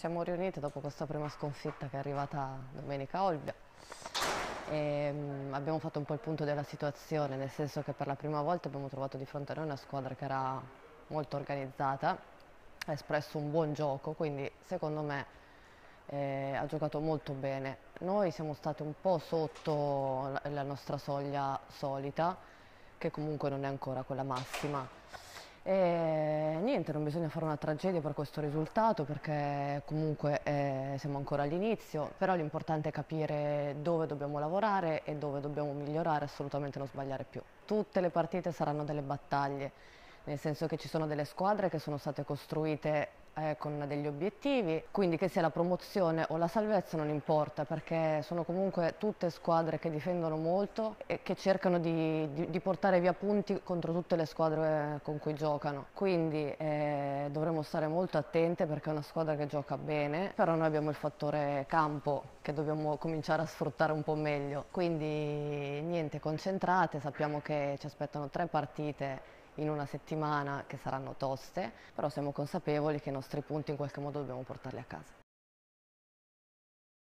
siamo riunite dopo questa prima sconfitta che è arrivata domenica Olbia. E, um, abbiamo fatto un po' il punto della situazione, nel senso che per la prima volta abbiamo trovato di fronte a noi una squadra che era molto organizzata, ha espresso un buon gioco, quindi secondo me eh, ha giocato molto bene. Noi siamo stati un po' sotto la nostra soglia solita, che comunque non è ancora quella massima. E niente, non bisogna fare una tragedia per questo risultato perché comunque eh, siamo ancora all'inizio, però l'importante è capire dove dobbiamo lavorare e dove dobbiamo migliorare, assolutamente non sbagliare più. Tutte le partite saranno delle battaglie nel senso che ci sono delle squadre che sono state costruite eh, con degli obiettivi, quindi che sia la promozione o la salvezza non importa perché sono comunque tutte squadre che difendono molto e che cercano di, di, di portare via punti contro tutte le squadre con cui giocano. Quindi eh, dovremo stare molto attente perché è una squadra che gioca bene, però noi abbiamo il fattore campo che dobbiamo cominciare a sfruttare un po' meglio. Quindi niente, concentrate, sappiamo che ci aspettano tre partite in una settimana che saranno toste, però siamo consapevoli che i nostri punti in qualche modo dobbiamo portarli a casa.